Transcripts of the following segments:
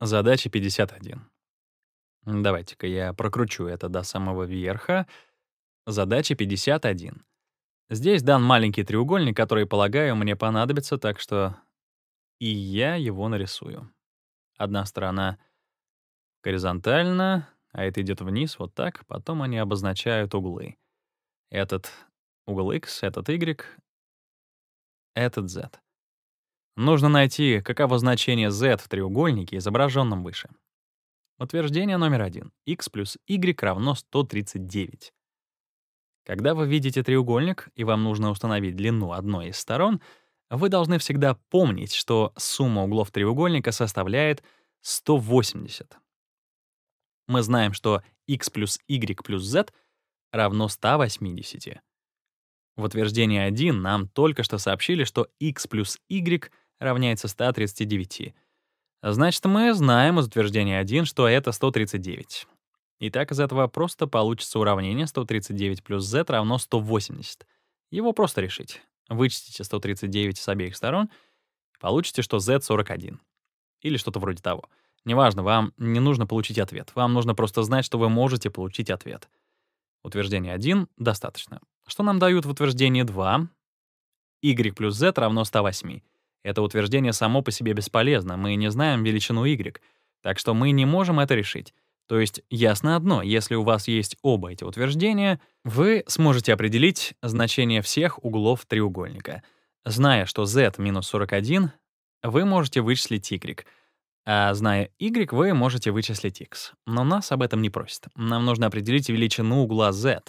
Задача 51. Давайте-ка я прокручу это до самого верха. Задача 51. Здесь дан маленький треугольник, который, полагаю, мне понадобится, так что и я его нарисую. Одна сторона горизонтально, а это идет вниз вот так, потом они обозначают углы. Этот угол X, этот Y, этот Z. Нужно найти, каково значение z в треугольнике, изображенном выше. Утверждение номер один. x плюс y равно 139. Когда вы видите треугольник, и вам нужно установить длину одной из сторон, вы должны всегда помнить, что сумма углов треугольника составляет 180. Мы знаем, что x плюс y плюс z равно 180. В утверждении 1 нам только что сообщили, что x плюс y — равняется 139. Значит, мы знаем из утверждения 1, что это 139. Итак, из этого просто получится уравнение 139 плюс z равно 180. Его просто решить. Вычтите 139 с обеих сторон, получите, что z 41. Или что-то вроде того. Неважно, вам не нужно получить ответ. Вам нужно просто знать, что вы можете получить ответ. Утверждение 1 достаточно. Что нам дают в утверждении 2? y плюс z равно 108. Это утверждение само по себе бесполезно, мы не знаем величину y, так что мы не можем это решить. То есть ясно одно, если у вас есть оба эти утверждения, вы сможете определить значение всех углов треугольника. Зная, что z минус 41, вы можете вычислить y. А зная y, вы можете вычислить x. Но нас об этом не просят. Нам нужно определить величину угла z.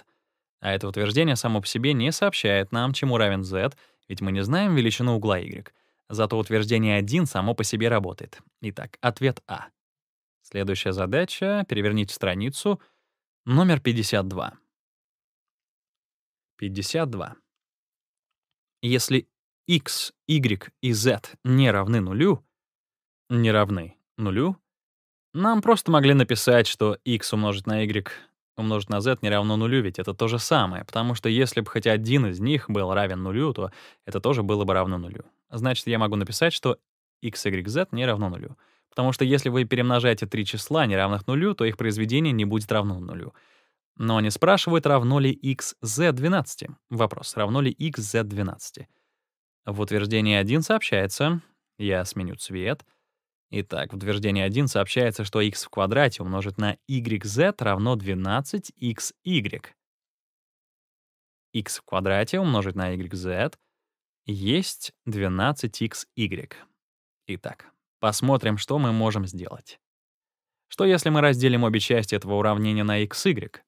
А это утверждение само по себе не сообщает нам, чему равен z, ведь мы не знаем величину угла y. Зато утверждение 1 само по себе работает. Итак, ответ А. Следующая задача — переверните страницу. Номер 52. 52. Если x, y и z не равны нулю, не равны нулю, нам просто могли написать, что x умножить на y умножить на z не равно нулю, ведь это то же самое, потому что если бы хоть один из них был равен нулю, то это тоже было бы равно нулю. Значит, я могу написать, что x, y, z не равно нулю. Потому что если вы перемножаете три числа, не равных нулю, то их произведение не будет равно нулю. Но они спрашивают, равно ли x, z 12. Вопрос, равно ли x, z 12. В утверждении 1 сообщается, я сменю цвет — Итак, в утверждении 1 сообщается, что x в квадрате умножить на yz равно 12xy. x в квадрате умножить на yz есть 12xy. Итак, посмотрим, что мы можем сделать. Что если мы разделим обе части этого уравнения на xy?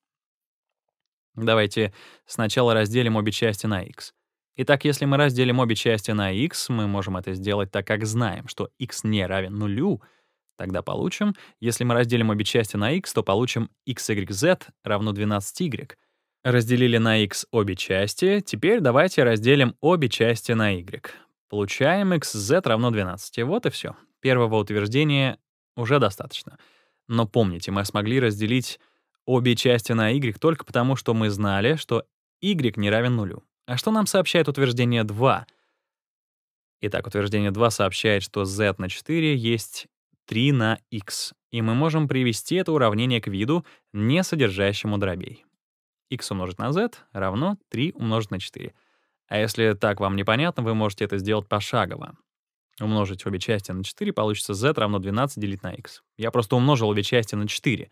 Давайте сначала разделим обе части на x. Итак, если мы разделим обе части на x, мы можем это сделать так, как знаем, что x не равен нулю, тогда получим, если мы разделим обе части на x, то получим xyz равно 12y. Разделили на x обе части, теперь давайте разделим обе части на y. Получаем xz равно 12. Вот и все. Первого утверждения уже достаточно. Но помните, мы смогли разделить обе части на y только потому, что мы знали, что y не равен нулю. А что нам сообщает утверждение 2? Итак, утверждение 2 сообщает, что z на 4 есть 3 на x, и мы можем привести это уравнение к виду, не содержащему дробей. x умножить на z равно 3 умножить на 4. А если так вам непонятно, вы можете это сделать пошагово. Умножить обе части на 4 получится z равно 12 делить на x. Я просто умножил обе части на 4.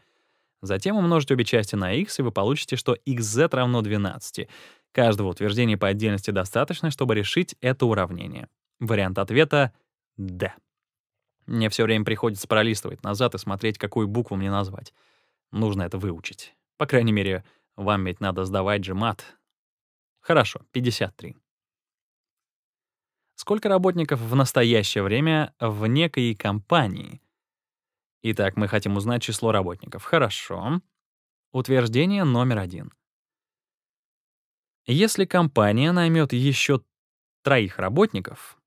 Затем умножить обе части на x, и вы получите, что xz равно 12. Каждого утверждения по отдельности достаточно, чтобы решить это уравнение. Вариант ответа — «Д». Мне все время приходится пролистывать назад и смотреть, какую букву мне назвать. Нужно это выучить. По крайней мере, вам ведь надо сдавать же мат. Хорошо, 53. Сколько работников в настоящее время в некой компании? Итак, мы хотим узнать число работников. Хорошо. Утверждение номер один. Если компания наймет еще троих работников,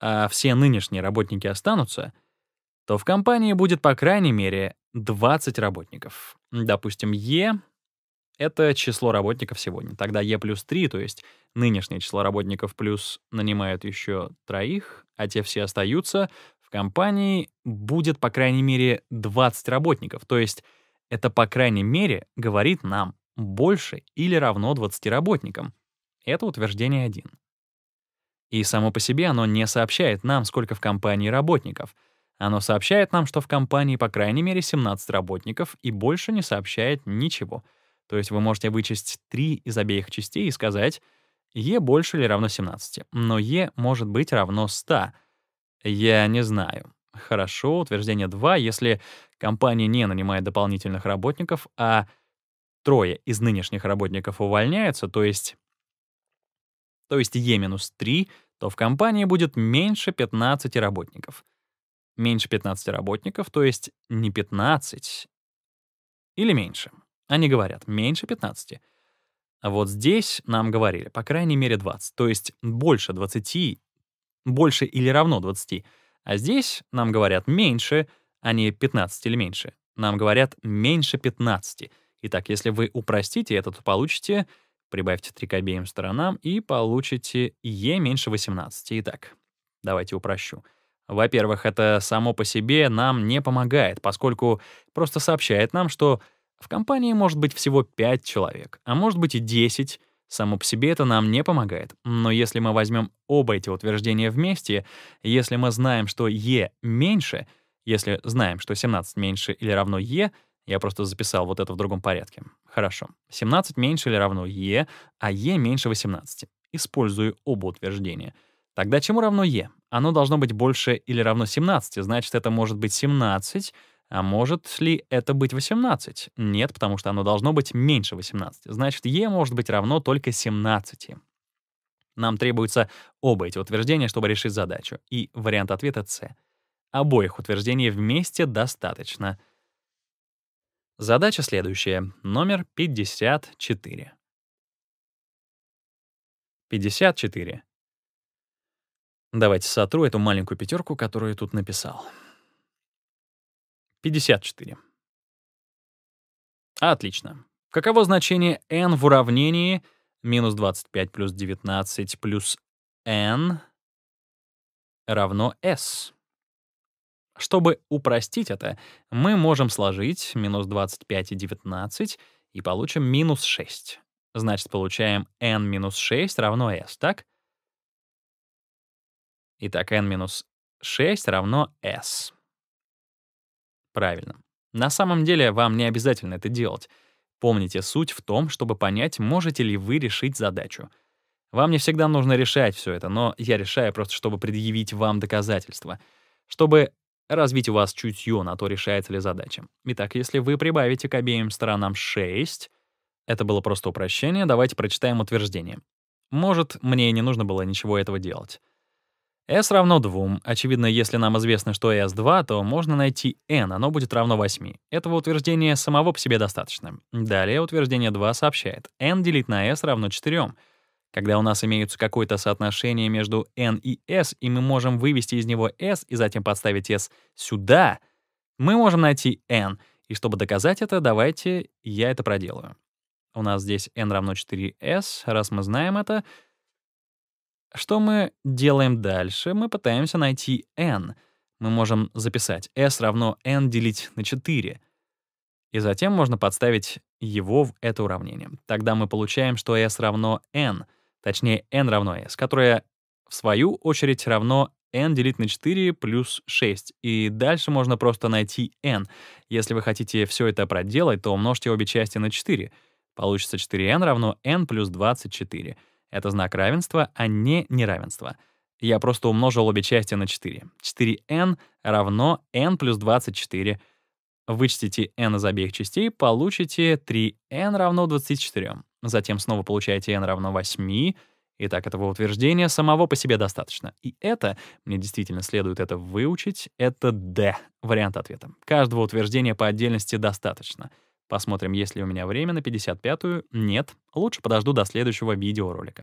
а все нынешние работники останутся, то в компании будет по крайней мере 20 работников. Допустим, Е — это число работников сегодня. Тогда Е плюс 3, то есть нынешнее число работников плюс нанимают еще троих, а те все остаются, в компании будет по крайней мере 20 работников. То есть это по крайней мере говорит нам, больше или равно 20 работникам. Это утверждение 1. И само по себе оно не сообщает нам, сколько в компании работников. Оно сообщает нам, что в компании по крайней мере 17 работников и больше не сообщает ничего. То есть вы можете вычесть 3 из обеих частей и сказать «Е больше или равно 17», но «Е» может быть равно 100. Я не знаю. Хорошо, утверждение 2, если компания не нанимает дополнительных работников, а трое из нынешних работников увольняются, то есть, то есть Е минус 3, то в компании будет меньше 15 работников. Меньше 15 работников, то есть не 15 или меньше. Они говорят, меньше 15. А вот здесь нам говорили, по крайней мере 20, то есть больше 20, больше или равно 20. А здесь нам говорят меньше, а не 15 или меньше. Нам говорят меньше 15. Итак, если вы упростите это, то получите, прибавьте 3 к обеим сторонам и получите e меньше 18. Итак, давайте упрощу. Во-первых, это само по себе нам не помогает, поскольку просто сообщает нам, что в компании может быть всего 5 человек, а может быть и 10. Само по себе это нам не помогает. Но если мы возьмем оба эти утверждения вместе, если мы знаем, что e меньше, если знаем, что 17 меньше или равно e, я просто записал вот это в другом порядке. Хорошо. 17 меньше или равно Е, а Е меньше 18. Использую оба утверждения. Тогда чему равно Е? Оно должно быть больше или равно 17, значит, это может быть 17, а может ли это быть 18? Нет, потому что оно должно быть меньше 18. Значит, Е может быть равно только 17. Нам требуются оба эти утверждения, чтобы решить задачу. И вариант ответа — С. Обоих утверждений вместе достаточно — Задача следующая, номер 54. 54. Давайте сотру эту маленькую пятерку, которую я тут написал. 54. Отлично. Каково значение n в уравнении минус 25 плюс 19 плюс n равно s? Чтобы упростить это, мы можем сложить минус 25 и 19 и получим минус 6. Значит, получаем n минус 6 равно s, так? Итак, n минус 6 равно s. Правильно. На самом деле вам не обязательно это делать. Помните, суть в том, чтобы понять, можете ли вы решить задачу. Вам не всегда нужно решать все это, но я решаю просто, чтобы предъявить вам доказательства. Чтобы Развить у вас чутье на то, решается ли задача. Итак, если вы прибавите к обеим сторонам 6, это было просто упрощение, давайте прочитаем утверждение. Может, мне не нужно было ничего этого делать. s равно 2. Очевидно, если нам известно, что s 2, то можно найти n, оно будет равно 8. Этого утверждения самого по себе достаточно. Далее утверждение 2 сообщает, n делить на s равно 4. Когда у нас имеются какое-то соотношение между n и s, и мы можем вывести из него s и затем подставить s сюда, мы можем найти n. И чтобы доказать это, давайте я это проделаю. У нас здесь n равно 4s, раз мы знаем это. Что мы делаем дальше? Мы пытаемся найти n. Мы можем записать s равно n делить на 4. И затем можно подставить его в это уравнение. Тогда мы получаем, что s равно n — точнее n равно s, которое, в свою очередь, равно n делить на 4 плюс 6. И дальше можно просто найти n. Если вы хотите все это проделать, то умножьте обе части на 4. Получится 4n равно n плюс 24. Это знак равенства, а не неравенства. Я просто умножил обе части на 4. 4n равно n плюс 24. Вычтите n из обеих частей, получите 3n равно 24. Затем снова получаете n равно 8. Итак, этого утверждения самого по себе достаточно. И это, мне действительно следует это выучить, это D, вариант ответа. Каждого утверждения по отдельности достаточно. Посмотрим, есть ли у меня время на 55-ю. Нет, лучше подожду до следующего видеоролика.